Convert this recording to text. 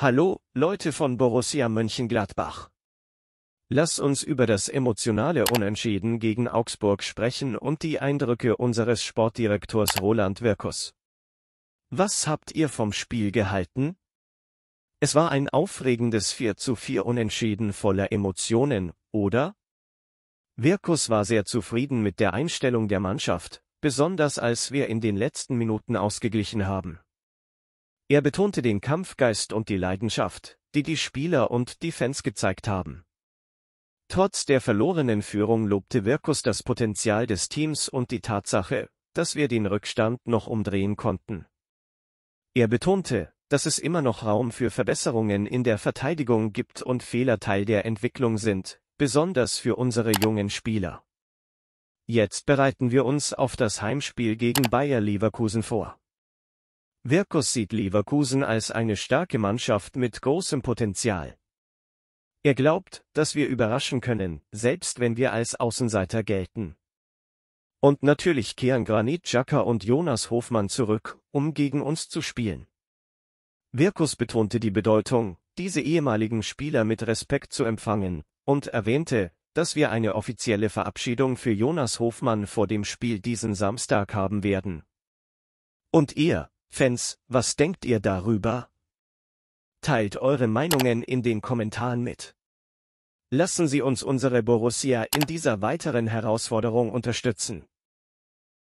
Hallo, Leute von Borussia Mönchengladbach. Lass uns über das emotionale Unentschieden gegen Augsburg sprechen und die Eindrücke unseres Sportdirektors Roland Wirkus. Was habt ihr vom Spiel gehalten? Es war ein aufregendes 4 zu 4 Unentschieden voller Emotionen, oder? Wirkus war sehr zufrieden mit der Einstellung der Mannschaft, besonders als wir in den letzten Minuten ausgeglichen haben. Er betonte den Kampfgeist und die Leidenschaft, die die Spieler und die Fans gezeigt haben. Trotz der verlorenen Führung lobte Wirkus das Potenzial des Teams und die Tatsache, dass wir den Rückstand noch umdrehen konnten. Er betonte, dass es immer noch Raum für Verbesserungen in der Verteidigung gibt und Fehler Teil der Entwicklung sind, besonders für unsere jungen Spieler. Jetzt bereiten wir uns auf das Heimspiel gegen Bayer Leverkusen vor. Wirkus sieht Leverkusen als eine starke Mannschaft mit großem Potenzial. Er glaubt, dass wir überraschen können, selbst wenn wir als Außenseiter gelten. Und natürlich kehren Granit Xhaka und Jonas Hofmann zurück, um gegen uns zu spielen. Wirkus betonte die Bedeutung, diese ehemaligen Spieler mit Respekt zu empfangen, und erwähnte, dass wir eine offizielle Verabschiedung für Jonas Hofmann vor dem Spiel diesen Samstag haben werden. Und er, Fans, was denkt ihr darüber? Teilt eure Meinungen in den Kommentaren mit. Lassen Sie uns unsere Borussia in dieser weiteren Herausforderung unterstützen.